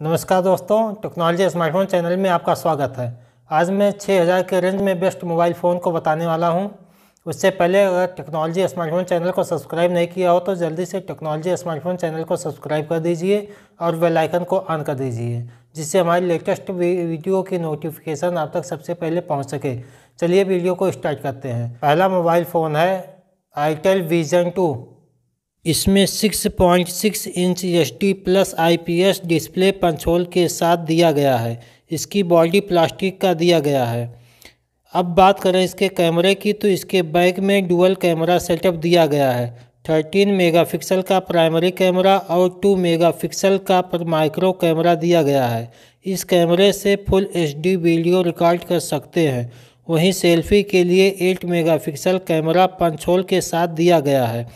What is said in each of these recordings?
नमस्कार दोस्तों technology smartphone channel में आपका स्वागत है आज मैं 6000 के रेंज में बेस्ट मोबाइल फ़ोन को बताने वाला हूं। उससे पहले अगर टेक्नोलॉजी स्मार्टफोन चैनल को सब्सक्राइब नहीं किया हो तो जल्दी से टेक्नोलॉजी स्मार्टफोन चैनल को सब्सक्राइब कर दीजिए और वेलाइकन को ऑन कर दीजिए जिससे हमारी लेटेस्ट वीडियो की नोटिफिकेशन आप तक सबसे पहले पहुँच सके चलिए वीडियो को स्टार्ट करते हैं पहला मोबाइल फ़ोन है आईटेल विजन टू इसमें 6.6 inch H D plus IPS display punch hole के साथ दिया गया है इसकी बॉडी प्लास्टिक का दिया गया है अब बात करें इसके कैमरे की तो इसके बैक में डुअल कैमरा सेटअप दिया गया है 13 मेगापिक्सल का प्राइमरी कैमरा और 2 मेगापिक्सल का माइक्रो कैमरा दिया गया है इस कैमरे से फुल एचडी वीडियो रिकॉर्ड कर सकते हैं वहीं सेल्फी के लिए 8 मेगापिक्सल कैमरा पंचोल के साथ दिया गया है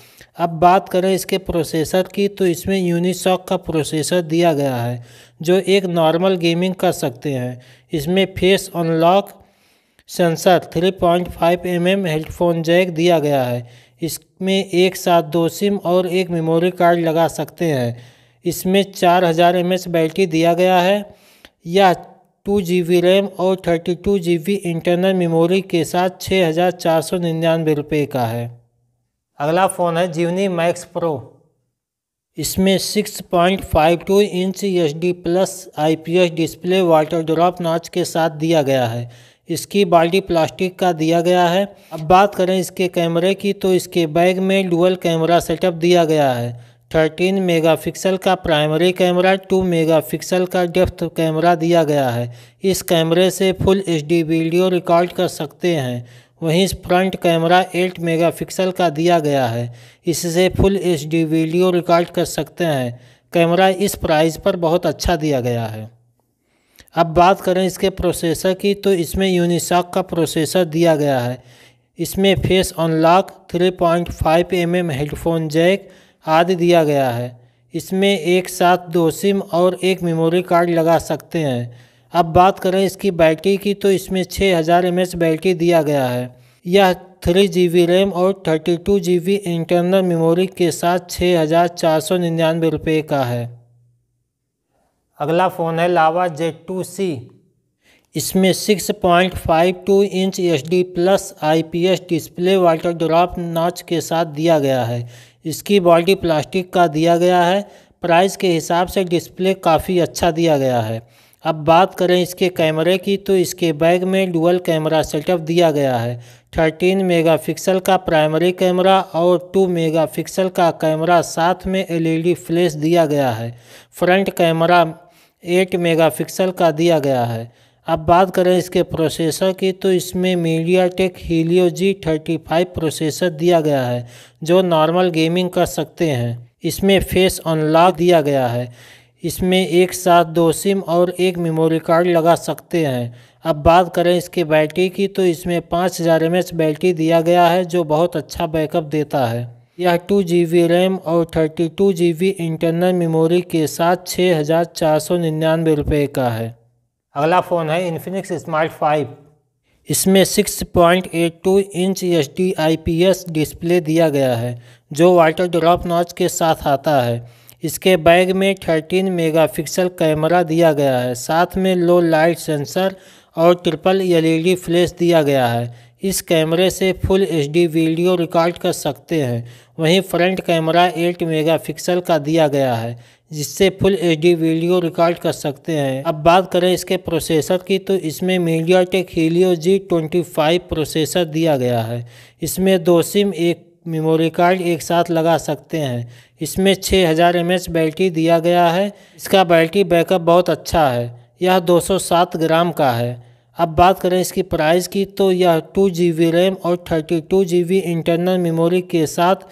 अब बात करें इसके प्रोसेसर की तो इसमें यूनिसॉक का प्रोसेसर दिया गया है जो एक नॉर्मल गेमिंग कर सकते हैं इसमें face unlock sensor 3.5 point mm headphone jack दिया गया है इसमें एक साथ दो सिम और एक मेमोरी कार्ड लगा सकते हैं इसमें 4000 हज़ार बैटरी दिया गया है यह टू जी बी रैम और thirty two G B internal memory के साथ छः हज़ार चार सौ निन्यानवे रुपये का है अगला फ़ोन है जीवनी मैक्स प्रो इसमें 6.52 inch H D plus I display water drop notch के साथ दिया गया है इसकी बाल्टी प्लास्टिक का दिया गया है अब बात करें इसके कैमरे की तो इसके बैग में डुअल कैमरा सेटअप दिया गया है 13 मेगापिक्सल का प्राइमरी कैमरा 2 मेगापिक्सल का डेप्थ कैमरा दिया गया है इस कैमरे से फुल एच डी वीडियो रिकॉर्ड कर सकते हैं वहीं फ्रंट कैमरा 8 मेगापिक्सल का दिया गया है इससे फुल एचडी वीडियो रिकॉर्ड कर सकते हैं कैमरा इस प्राइस पर बहुत अच्छा दिया गया है अब बात करें इसके प्रोसेसर की तो इसमें यूनिसॉक का प्रोसेसर दिया गया है इसमें face unlock 3.5 point mm headphone jack आदि दिया गया है इसमें एक साथ दो सिम और एक मेमोरी कार्ड लगा सकते हैं अब बात करें इसकी बैटरी की तो इसमें छः हज़ार एम बैटरी दिया गया है यह थ्री जी बी रैम और thirty two G B internal memory के साथ छः हज़ार चार सौ निन्यानवे रुपये का है अगला फ़ोन है लावा जेड टू सी इसमें 6.52 inch H D plus I P S display water drop notch के साथ दिया गया है इसकी बॉडी प्लास्टिक का दिया गया है प्राइस के हिसाब से डिस्प्ले काफ़ी अच्छा दिया गया है अब बात करें इसके कैमरे की तो इसके बैग में डुअल कैमरा सेटअप दिया गया है 13 मेगापिक्सल का प्राइमरी कैमरा और 2 मेगापिक्सल का कैमरा साथ में एलईडी फ्लैश दिया गया है फ्रंट कैमरा 8 मेगापिक्सल का दिया गया है अब बात करें इसके प्रोसेसर की तो इसमें MediaTek Helio G thirty five processor दिया गया है जो नॉर्मल गेमिंग कर सकते हैं इसमें फेस अनलॉक दिया गया है इसमें एक साथ दो सिम और एक मेमोरी कार्ड लगा सकते हैं अब बात करें इसके बैटरी की तो इसमें पाँच हज़ार एम बैटरी दिया गया है जो बहुत अच्छा बैकअप देता है यह टू जी बी रैम और thirty two G B internal memory के साथ छः हज़ार चार सौ निन्यानवे रुपये का है अगला फ़ोन है इन्फिनिक्स स्मार्ट फाइव इसमें 6.82 inch H D I P S display दिया गया है जो वाटर ड्रॉप नॉच के साथ आता है इसके बैग में 13 मेगापिक्सल कैमरा दिया गया है साथ में लो लाइट सेंसर और ट्रिपल एलईडी फ्लैश दिया गया है इस कैमरे से फुल एचडी वीडियो रिकॉर्ड कर सकते हैं वहीं फ्रंट कैमरा 8 मेगापिक्सल का दिया गया है जिससे फुल एचडी वीडियो रिकॉर्ड कर सकते हैं अब बात करें इसके प्रोसेसर की तो इसमें MediaTek Helio G twenty processor दिया गया है इसमें दो सिम एक मेमोरी कार्ड एक साथ लगा सकते हैं इसमें 6000 हज़ार बैटरी दिया गया है इसका बैटरी बैकअप बहुत अच्छा है यह 207 ग्राम का है अब बात करें इसकी प्राइस की तो यह टू जी बी रैम और thirty two G B internal memory के साथ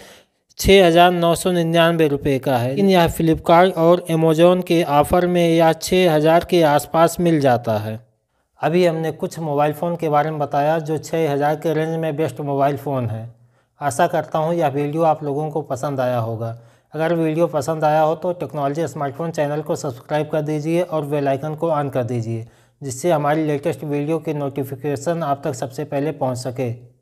छः हज़ार नौ सौ निन्यानवे रुपये का है लेकिन यह फ्लिपकार्ट और अमेजोन के ऑफ़र में यह छः हज़ार के आसपास मिल जाता है अभी हमने कुछ मोबाइल फ़ोन के बारे में बताया जो छः हज़ार के रेंज में बेस्ट मोबाइल फ़ोन है आशा करता हूँ यह वीडियो आप लोगों को पसंद आया होगा अगर वीडियो पसंद आया हो तो टेक्नोलॉजी स्मार्टफोन चैनल को सब्सक्राइब कर दीजिए और बेल आइकन को ऑन कर दीजिए जिससे हमारी लेटेस्ट वीडियो के नोटिफिकेशन आप तक सबसे पहले पहुंच सके